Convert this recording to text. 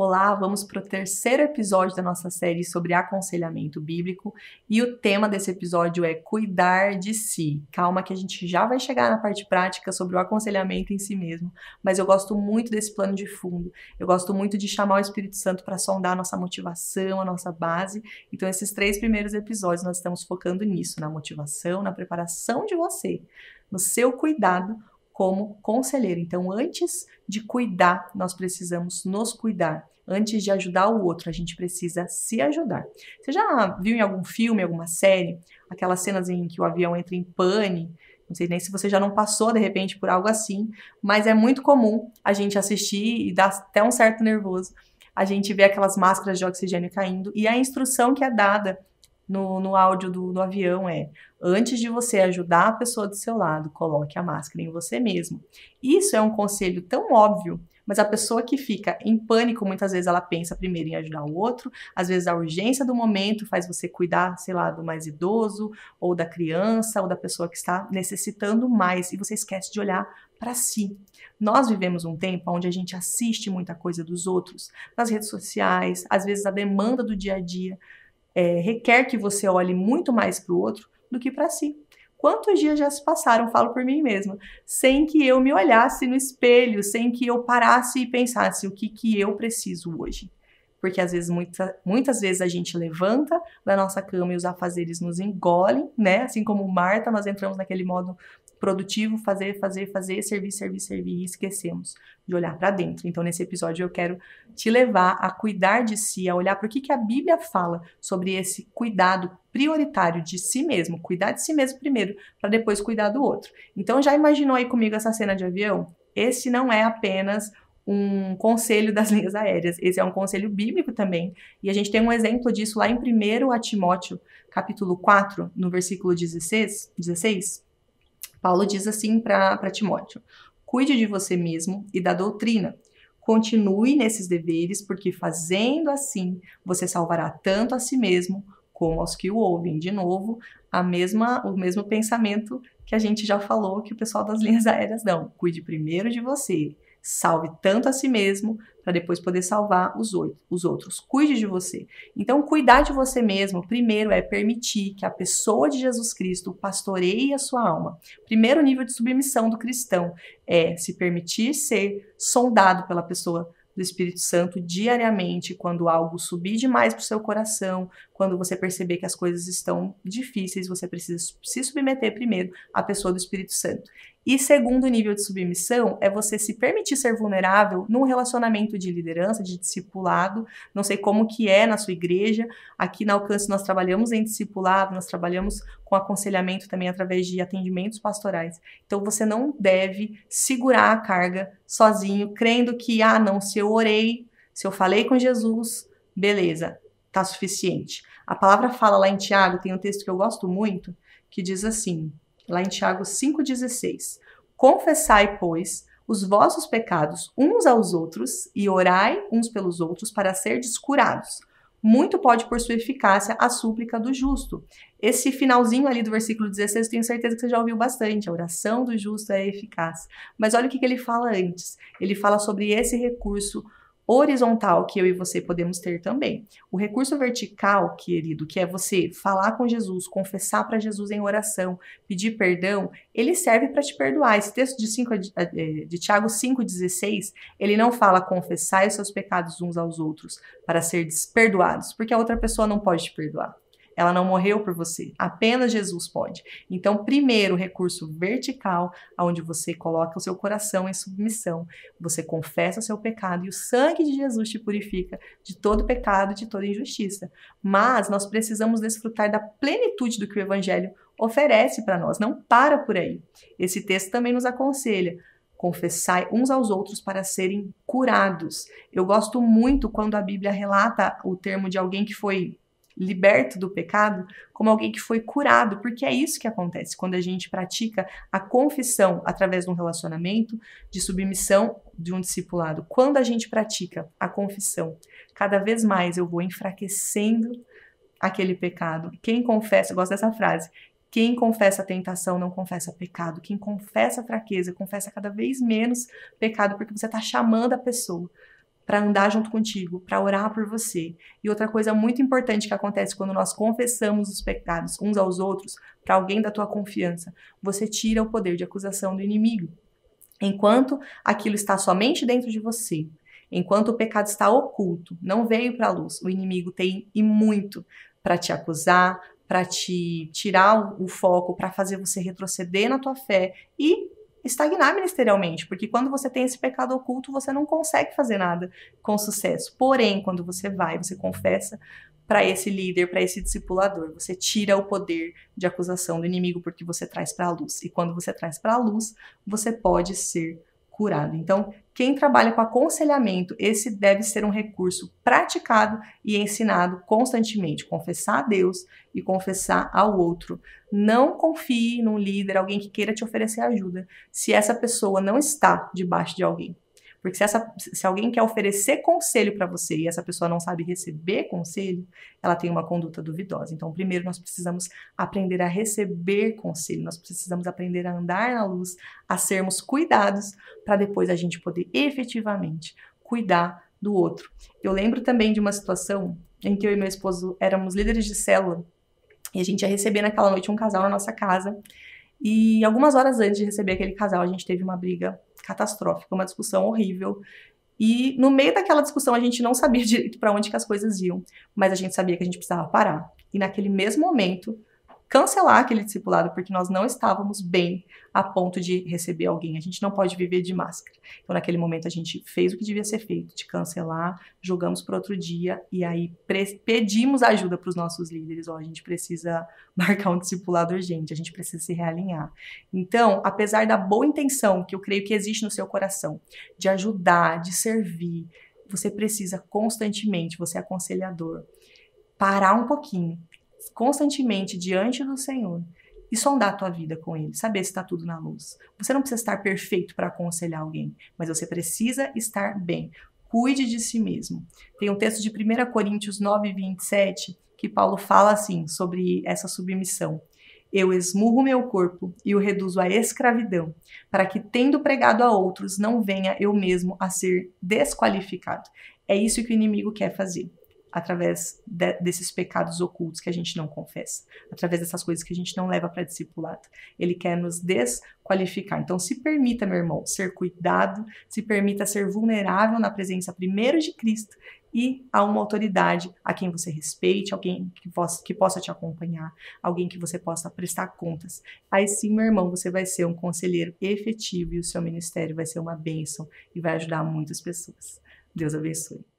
Olá, vamos para o terceiro episódio da nossa série sobre aconselhamento bíblico e o tema desse episódio é cuidar de si. Calma que a gente já vai chegar na parte prática sobre o aconselhamento em si mesmo, mas eu gosto muito desse plano de fundo. Eu gosto muito de chamar o Espírito Santo para sondar a nossa motivação, a nossa base. Então, esses três primeiros episódios nós estamos focando nisso, na motivação, na preparação de você, no seu cuidado como conselheiro. Então, antes de cuidar, nós precisamos nos cuidar. Antes de ajudar o outro, a gente precisa se ajudar. Você já viu em algum filme, alguma série, aquelas cenas em que o avião entra em pane? Não sei nem se você já não passou de repente por algo assim, mas é muito comum a gente assistir e dar até um certo nervoso. A gente vê aquelas máscaras de oxigênio caindo e a instrução que é dada no, no áudio do, do avião é: Antes de você ajudar a pessoa do seu lado, coloque a máscara em você mesmo. Isso é um conselho tão óbvio, mas a pessoa que fica em pânico, muitas vezes ela pensa primeiro em ajudar o outro, às vezes a urgência do momento faz você cuidar, sei lá, do mais idoso, ou da criança, ou da pessoa que está necessitando mais, e você esquece de olhar para si. Nós vivemos um tempo onde a gente assiste muita coisa dos outros, nas redes sociais, às vezes a demanda do dia a dia é, requer que você olhe muito mais para o outro do que para si. Quantos dias já se passaram, falo por mim mesma, sem que eu me olhasse no espelho, sem que eu parasse e pensasse o que, que eu preciso hoje? Porque às vezes, muita, muitas vezes a gente levanta da nossa cama e os afazeres nos engolem, né? Assim como Marta, nós entramos naquele modo produtivo, fazer, fazer, fazer, servir, servir, servir e esquecemos de olhar para dentro. Então, nesse episódio, eu quero te levar a cuidar de si, a olhar para o que, que a Bíblia fala sobre esse cuidado prioritário de si mesmo, cuidar de si mesmo primeiro, para depois cuidar do outro. Então, já imaginou aí comigo essa cena de avião? Esse não é apenas um conselho das linhas aéreas. Esse é um conselho bíblico também. E a gente tem um exemplo disso lá em 1 Timóteo, capítulo 4, no versículo 16, 16 Paulo diz assim para Timóteo: cuide de você mesmo e da doutrina. Continue nesses deveres, porque fazendo assim você salvará tanto a si mesmo como aos que o ouvem. De novo, a mesma, o mesmo pensamento que a gente já falou que o pessoal das linhas aéreas dão. Cuide primeiro de você, salve tanto a si mesmo para depois poder salvar os, oito, os outros. Cuide de você. Então, cuidar de você mesmo, primeiro, é permitir que a pessoa de Jesus Cristo pastoreie a sua alma. Primeiro nível de submissão do cristão é se permitir ser sondado pela pessoa do Espírito Santo diariamente, quando algo subir demais para o seu coração, quando você perceber que as coisas estão difíceis, você precisa se submeter primeiro à pessoa do Espírito Santo. E segundo nível de submissão é você se permitir ser vulnerável num relacionamento de liderança, de discipulado. Não sei como que é na sua igreja. Aqui na Alcance nós trabalhamos em discipulado, nós trabalhamos com aconselhamento também através de atendimentos pastorais. Então você não deve segurar a carga sozinho, crendo que ah, não, se eu orei, se eu falei com Jesus, beleza, tá suficiente. A palavra fala lá em Tiago, tem um texto que eu gosto muito, que diz assim: lá em Tiago 5,16. Confessai, pois, os vossos pecados uns aos outros e orai uns pelos outros para serdes curados. Muito pode por sua eficácia a súplica do justo. Esse finalzinho ali do versículo 16, tenho certeza que você já ouviu bastante. A oração do justo é eficaz. Mas olha o que, que ele fala antes. Ele fala sobre esse recurso horizontal que eu e você podemos ter também. O recurso vertical, querido, que é você falar com Jesus, confessar para Jesus em oração, pedir perdão, ele serve para te perdoar. Esse texto de, cinco eh, eh, de Tiago 5,16, ele não fala confessar os seus pecados uns aos outros para ser perdoados, porque a outra pessoa não pode te perdoar. Ela não morreu por você. Apenas Jesus pode. Então, primeiro, recurso vertical, onde você coloca o seu coração em submissão. Você confessa o seu pecado e o sangue de Jesus te purifica de todo pecado, e de toda injustiça. Mas nós precisamos desfrutar da plenitude do que o Evangelho oferece para nós. Não para por aí. Esse texto também nos aconselha confessai uns aos outros para serem curados. Eu gosto muito quando a Bíblia relata o termo de alguém que foi liberto do pecado, como alguém que foi curado, porque é isso que acontece quando a gente pratica a confissão através de um relacionamento de submissão de um discipulado. Quando a gente pratica a confissão, cada vez mais eu vou enfraquecendo aquele pecado. Quem confessa, eu gosto dessa frase, quem confessa tentação não confessa pecado. Quem confessa fraqueza confessa cada vez menos pecado, porque você está chamando a pessoa para andar junto contigo, para orar por você. E outra coisa muito importante que acontece quando nós confessamos os pecados uns aos outros para alguém da tua confiança, você tira o poder de acusação do inimigo. Enquanto aquilo está somente dentro de você, enquanto o pecado está oculto, não veio para a luz, o inimigo tem e muito para te acusar, para te tirar o foco, para fazer você retroceder na tua fé e estagnar ministerialmente, porque quando você tem esse pecado oculto, você não consegue fazer nada com sucesso. Porém, quando você vai, você confessa para esse líder, para esse discipulador, você tira o poder de acusação do inimigo porque você traz para a luz. E quando você traz para a luz, você pode ser curado. Então, quem trabalha com aconselhamento, esse deve ser um recurso praticado e ensinado constantemente. Confessar a Deus e confessar ao outro. Não confie num líder, alguém que queira te oferecer ajuda, se essa pessoa não está debaixo de alguém. Porque se, essa, se alguém quer oferecer conselho para você e essa pessoa não sabe receber conselho, ela tem uma conduta duvidosa. Então, primeiro nós precisamos aprender a receber conselho, nós precisamos aprender a andar na luz, a sermos cuidados, para depois a gente poder efetivamente cuidar do outro. Eu lembro também de uma situação em que eu e meu esposo éramos líderes de célula e a gente ia receber naquela noite um casal na nossa casa. E algumas horas antes de receber aquele casal, a gente teve uma briga catastrófica, uma discussão horrível. E no meio daquela discussão a gente não sabia direito para onde que as coisas iam, mas a gente sabia que a gente precisava parar. E naquele mesmo momento, cancelar aquele discipulado porque nós não estávamos bem a ponto de receber alguém. A gente não pode viver de máscara. Então, naquele momento, a gente fez o que devia ser feito, de cancelar, jogamos para outro dia e aí pedimos ajuda para os nossos líderes. Ó, a gente precisa marcar um discipulado urgente, a gente precisa se realinhar. Então, apesar da boa intenção que eu creio que existe no seu coração, de ajudar, de servir, você precisa constantemente, você é aconselhador, parar um pouquinho constantemente diante do Senhor e sondar a tua vida com Ele, saber se está tudo na luz. Você não precisa estar perfeito para aconselhar alguém, mas você precisa estar bem. Cuide de si mesmo. Tem um texto de 1 Coríntios 9, 27, que Paulo fala assim sobre essa submissão. Eu esmurro meu corpo e o reduzo à escravidão, para que, tendo pregado a outros, não venha eu mesmo a ser desqualificado. É isso que o inimigo quer fazer através de, desses pecados ocultos que a gente não confessa, através dessas coisas que a gente não leva para discipulado. Ele quer nos desqualificar. Então, se permita, meu irmão, ser cuidado, se permita ser vulnerável na presença primeiro de Cristo e a uma autoridade a quem você respeite, alguém que possa, que possa te acompanhar, alguém que você possa prestar contas. Aí sim, meu irmão, você vai ser um conselheiro efetivo e o seu ministério vai ser uma bênção e vai ajudar muitas pessoas. Deus abençoe.